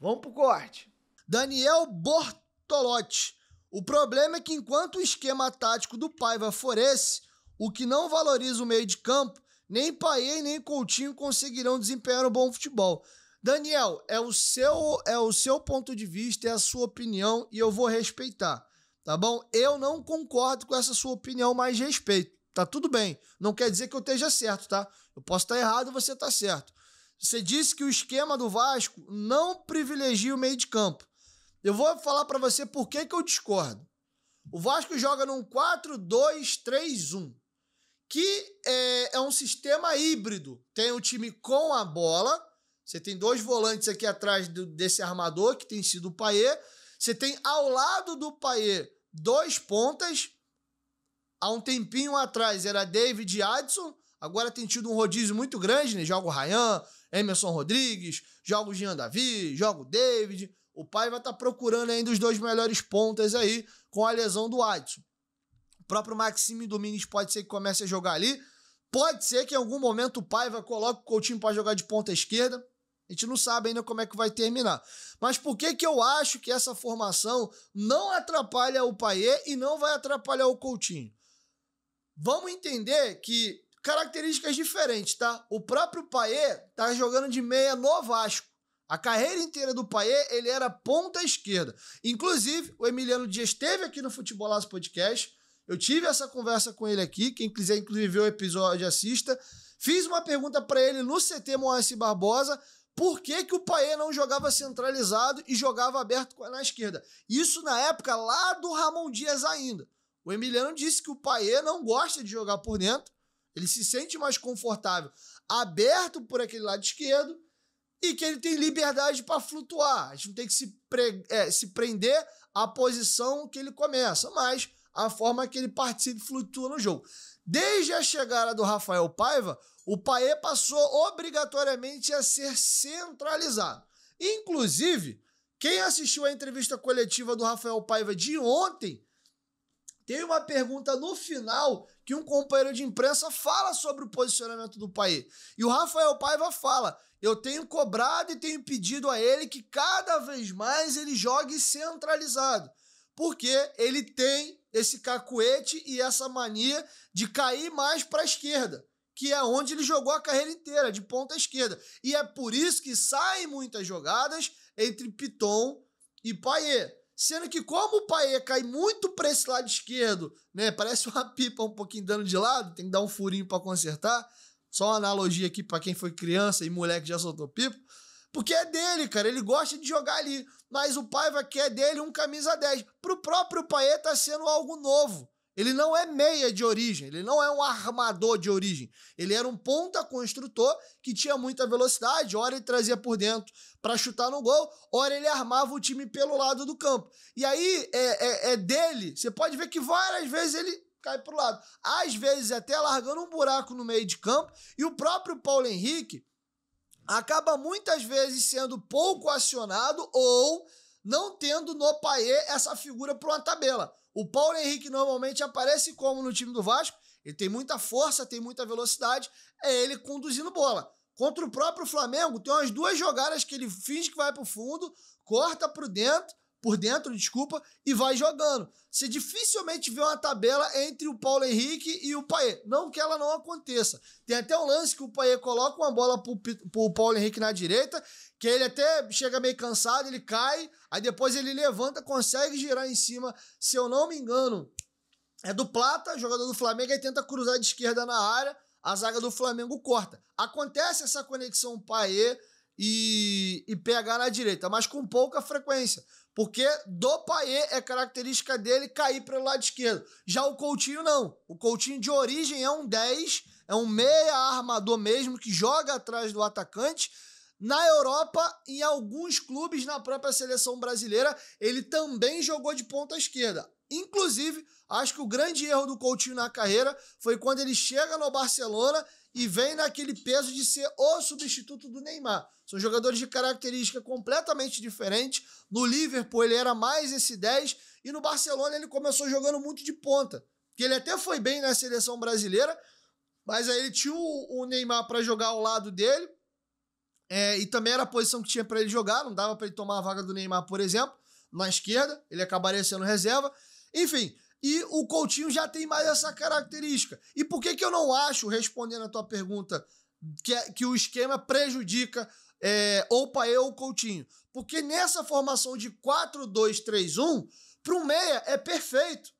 Vamos pro corte. Daniel Bortolotti. O problema é que enquanto o esquema tático do Paiva for esse, o que não valoriza o meio de campo, nem Paier nem Coutinho conseguirão desempenhar um bom futebol. Daniel, é o seu é o seu ponto de vista, é a sua opinião e eu vou respeitar, tá bom? Eu não concordo com essa sua opinião, mas respeito. Tá tudo bem. Não quer dizer que eu esteja certo, tá? Eu posso estar errado, você está certo. Você disse que o esquema do Vasco não privilegia o meio de campo. Eu vou falar para você por que, que eu discordo. O Vasco joga num 4-2-3-1, que é, é um sistema híbrido. Tem o time com a bola, você tem dois volantes aqui atrás do, desse armador, que tem sido o Paê. Você tem ao lado do Paê dois pontas. Há um tempinho atrás era David Adson. Agora tem tido um rodízio muito grande, né? Joga o Ryan, Emerson Rodrigues, joga o Jean Davi, joga o David. O pai vai estar tá procurando ainda os dois melhores pontas aí com a lesão do Adson. O próprio Maxime Domingues pode ser que comece a jogar ali. Pode ser que em algum momento o Paiva coloque o Coutinho para jogar de ponta esquerda. A gente não sabe ainda como é que vai terminar. Mas por que que eu acho que essa formação não atrapalha o Paier e não vai atrapalhar o Coutinho? Vamos entender que características diferentes, tá? O próprio Paier tá jogando de meia no Vasco. A carreira inteira do Paier, ele era ponta esquerda. Inclusive, o Emiliano Dias esteve aqui no Futebolasso Podcast. Eu tive essa conversa com ele aqui. Quem quiser, inclusive, ver o episódio, assista. Fiz uma pergunta para ele no CT Moacir Barbosa. Por que, que o Paier não jogava centralizado e jogava aberto na esquerda? Isso na época lá do Ramon Dias ainda. O Emiliano disse que o Paier não gosta de jogar por dentro ele se sente mais confortável, aberto por aquele lado esquerdo e que ele tem liberdade para flutuar. A gente não tem que se, pre é, se prender à posição que ele começa, mas a forma que ele participa e flutua no jogo. Desde a chegada do Rafael Paiva, o Paê passou obrigatoriamente a ser centralizado. Inclusive, quem assistiu à entrevista coletiva do Rafael Paiva de ontem tem uma pergunta no final que um companheiro de imprensa fala sobre o posicionamento do país. E o Rafael Paiva fala: eu tenho cobrado e tenho pedido a ele que cada vez mais ele jogue centralizado. Porque ele tem esse cacuete e essa mania de cair mais para a esquerda, que é onde ele jogou a carreira inteira, de ponta esquerda. E é por isso que saem muitas jogadas entre Piton e Paier. Sendo que, como o Paê cai muito para esse lado esquerdo, né? Parece uma pipa um pouquinho dando de lado, tem que dar um furinho para consertar. Só uma analogia aqui para quem foi criança e moleque já soltou pipa. Porque é dele, cara. Ele gosta de jogar ali. Mas o Paiva quer dele um camisa 10. Pro próprio Paê tá sendo algo novo. Ele não é meia de origem, ele não é um armador de origem. Ele era um ponta construtor que tinha muita velocidade, hora ele trazia por dentro para chutar no gol, hora ele armava o time pelo lado do campo. E aí é, é, é dele, você pode ver que várias vezes ele cai para o lado. Às vezes até largando um buraco no meio de campo. E o próprio Paulo Henrique acaba muitas vezes sendo pouco acionado ou não tendo no Paê essa figura para uma tabela. O Paulo Henrique normalmente aparece como no time do Vasco, ele tem muita força, tem muita velocidade, é ele conduzindo bola. Contra o próprio Flamengo, tem umas duas jogadas que ele finge que vai para o fundo, corta para dentro por dentro, desculpa, e vai jogando. Você dificilmente vê uma tabela entre o Paulo Henrique e o Paê. Não que ela não aconteça. Tem até um lance que o Paê coloca uma bola pro, pro Paulo Henrique na direita, que ele até chega meio cansado, ele cai, aí depois ele levanta, consegue girar em cima. Se eu não me engano, é do Plata, jogador do Flamengo, aí tenta cruzar de esquerda na área, a zaga do Flamengo corta. Acontece essa conexão Paê e, e pegar na direita, mas com pouca frequência. Porque do Paier é característica dele cair para o lado esquerdo. Já o Coutinho não. O Coutinho de origem é um 10, é um meia armador mesmo que joga atrás do atacante. Na Europa, em alguns clubes, na própria seleção brasileira, ele também jogou de ponta esquerda. Inclusive, acho que o grande erro do Coutinho na carreira foi quando ele chega no Barcelona e vem naquele peso de ser o substituto do Neymar. São jogadores de característica completamente diferente. No Liverpool ele era mais esse 10 e no Barcelona ele começou jogando muito de ponta. Que ele até foi bem na seleção brasileira, mas aí ele tinha o, Neymar para jogar ao lado dele. É, e também era a posição que tinha para ele jogar, não dava para ele tomar a vaga do Neymar, por exemplo, na esquerda, ele acabaria sendo reserva. Enfim, e o Coutinho já tem mais essa característica. E por que, que eu não acho, respondendo a tua pergunta, que, é, que o esquema prejudica é, ou Paê ou Coutinho? Porque nessa formação de 4-2-3-1, para o meia é perfeito.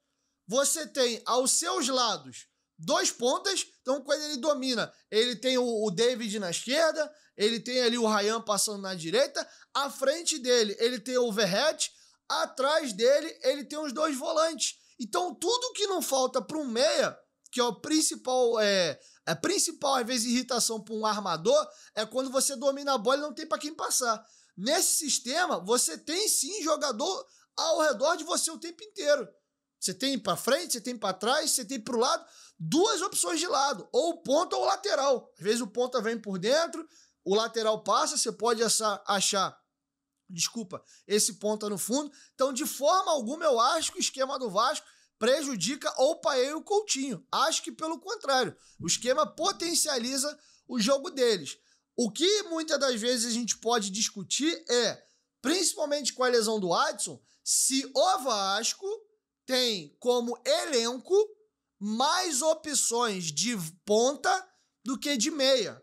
Você tem aos seus lados dois pontas, então quando ele domina, ele tem o, o David na esquerda, ele tem ali o Ryan passando na direita, à frente dele ele tem o Verret, Atrás dele, ele tem os dois volantes. Então, tudo que não falta para um meia, que é o principal, é, a é principal, às vezes, irritação para um armador, é quando você domina a bola e não tem para quem passar. Nesse sistema, você tem sim jogador ao redor de você o tempo inteiro. Você tem para frente, você tem para trás, você tem para o lado, duas opções de lado, ou ponta ou lateral. Às vezes o ponta vem por dentro, o lateral passa, você pode achar Desculpa, esse ponta no fundo. Então, de forma alguma, eu acho que o esquema do Vasco prejudica ou o Paê e o Coutinho. Acho que pelo contrário, o esquema potencializa o jogo deles. O que muitas das vezes a gente pode discutir é, principalmente com a lesão do Adson, se o Vasco tem como elenco mais opções de ponta do que de meia.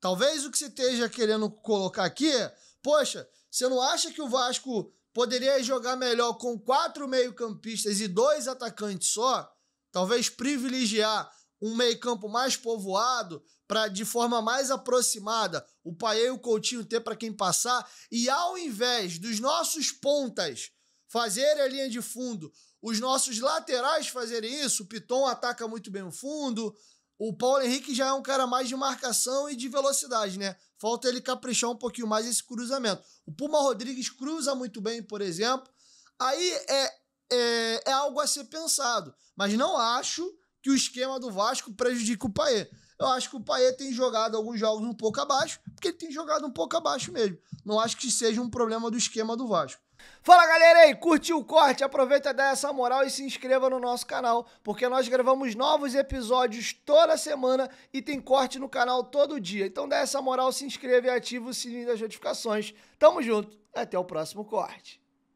Talvez o que se esteja querendo colocar aqui é, poxa, você não acha que o Vasco poderia jogar melhor com quatro meio-campistas e dois atacantes só? Talvez privilegiar um meio-campo mais povoado para de forma mais aproximada o pai e o Coutinho ter para quem passar e ao invés dos nossos pontas fazerem a linha de fundo, os nossos laterais fazerem isso, o Piton ataca muito bem o fundo, o Paulo Henrique já é um cara mais de marcação e de velocidade, né? Falta ele caprichar um pouquinho mais esse cruzamento. O Puma Rodrigues cruza muito bem, por exemplo. Aí é, é, é algo a ser pensado. Mas não acho que o esquema do Vasco prejudique o Paê. Eu acho que o Payet tem jogado alguns jogos um pouco abaixo, porque ele tem jogado um pouco abaixo mesmo. Não acho que seja um problema do esquema do Vasco. Fala galera aí, curtiu o corte? Aproveita e dá essa moral e se inscreva no nosso canal, porque nós gravamos novos episódios toda semana e tem corte no canal todo dia. Então dá essa moral, se inscreva e ativa o sininho das notificações. Tamo junto, até o próximo corte.